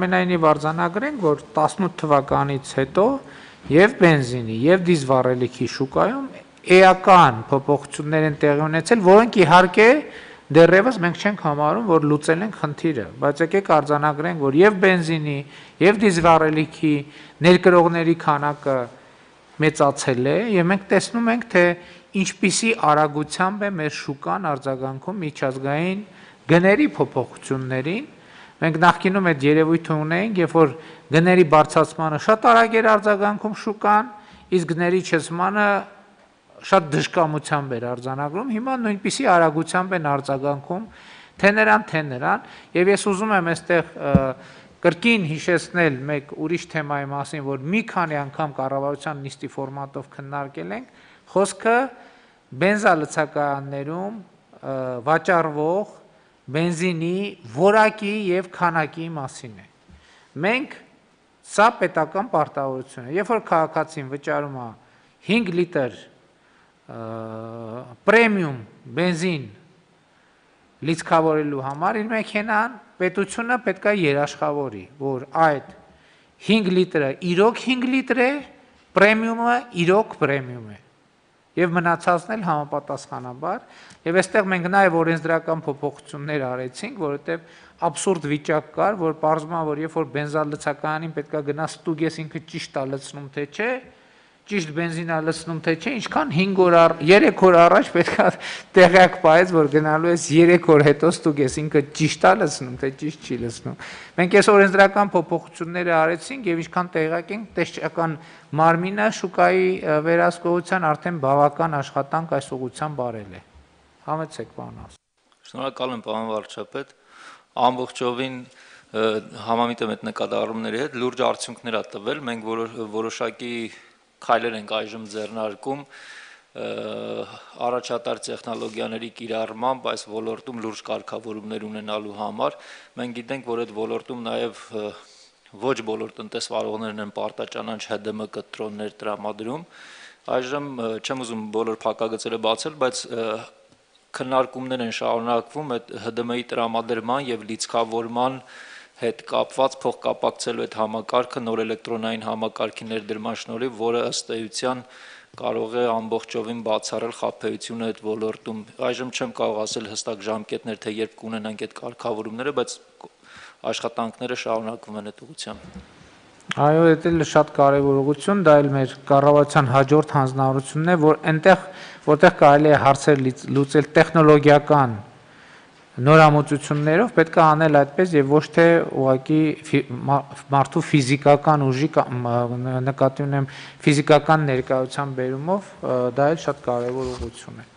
Ամենայնիվ արձանագրենք, որ 18 թվականից հետո եւ բենզինի եւ դիզվառելիքի շուկայում էական փոփոխություններ են տեղի ունեցել, որոնք իհարկե դեռևս մենք չենք համարում, որ լուծել ենք խնդիրը, բայց եկեք արձանագրենք, որ եւ բենզինի եւ դիզվառելիքի ներկրողների քանակը մեծացել է եւ մենք տեսնում ենք, թե ինչպիսի արագությամբ է մեր շուկան արձագանքում միջազգային գների փոփոխություններին Մենք նախկինում այդ երևույթը ունեինք, երբ որ գների բարձրացմանը շատ արագ էր արձագանքում շուկան, իսկ գների չեցմանը շատ դժկամությամբ էր արձանագրում, հիմա նույնպիսի արագությամբ են արձագանքում թե նրան, թե նրան, եւ ես ուզում եմ այստեղ կրկին հիշեցնել մեկ ուրիշ թեմայի մասին, որ մի քանի անգամ կառավարության նիստի ֆորմատով քննարկել ենք, խոսքը բենզալցակայաններում վաճառվող բենզինի որակի եւ քանակի մասին է։ Մենք սա պետական պարտավորություն է։ Երբ որ քաղաքացին վճարում է 5 լիտր պրեմիում բենզին լիցքավորելու համար իր մեքենան պետությունը պետք է երաշխավորի, որ այդ 5 լիտրը իրոք 5 լիտր է, պրեմիումը իրոք պրեմիում է եւ մնացածն էլ համապատասխանաբար եւ այստեղ մենք նաեւ օրենսդրական փոփոխություններ արեցինք որովհետեւ абսուրդ վիճակ կար որ parzma որ երբ որ բենզալլցականին պետքա գնա ստուգես ինքը ճիշտ է լցնում թե չէ ճիշտ բենզինա լցնում թե չէ, ինչքան 5 օր առ 3 օր առաջ պետքա տեղյակ պայես, որ գնալու ես 3 օր հետո ստուգես ինքը ճիշտ է լցնում թե ճիշտ չի լցնում։ Մենք այս օրենսդրական փոփոխությունները արեցինք եւ ինչքան տեղյակ ենք, տեսչական մարմինը շուկայի վերահսկողության արդեն բավական աշխատանք այս ուղությամբ արել է։ Համեցեք, պարոն Աս։ Շնորհակալ եմ, պարոն վարչապետ։ Ամբողջովին համամիտը մետ նկատառումների հետ լուրջ արդյունքներ ա տվել։ Մենք որոշակի որ, քայլեր ենք այժմ ձեռնարկում առաջատար տեխնոլոգիաների կիրառմամբ այս ոլորտում լուրջ կարգավորումներ ունենալու համար։ Մենք գիտենք, որ այդ ոլորտում նաև ոչ բոլոր տնտեսվարողներն են պարտաճանաչ ՀԴՄ կտրոններ տրամադրում։ Այժմ չեմ ուզում բոլոր փակագծերը բացել, բայց քննարկումներ են շարունակվում այդ ՀԴՄ-ի տրամադրման եւ լիցքավորման և հետ կապված փոխկապակցելու այդ համակարգը նոր էլեկտրոնային համակարգի ներդրման շնորհիվ, որը ըստ էության կարող է ամբողջովին բացառել խափեությունը այդ ոլորտում։ Այժմ չեմ կարող ասել հստակ ժամկետներ, թե երբ կունենանք այդ կարգավորումները, բայց աշխատանքները շարունակվում են այդ ուղղությամբ։ Այո, դա էլ շատ կարևոր ուղղություն, դա էլ մեր կառավարության հաջորդ հանձնարարությունն է, որ այնտեղ, որտեղ կարելի է հարցեր լուծել տեխնոլոգիական նորամուծություններով պետք է անել այդպես եւ ոչ թե ուղակի մարդու ֆիզիկական ուժի նկատի ունեմ ֆիզիկական ներկայության բերումով դա էլ շատ կարեւոր ուղղություն է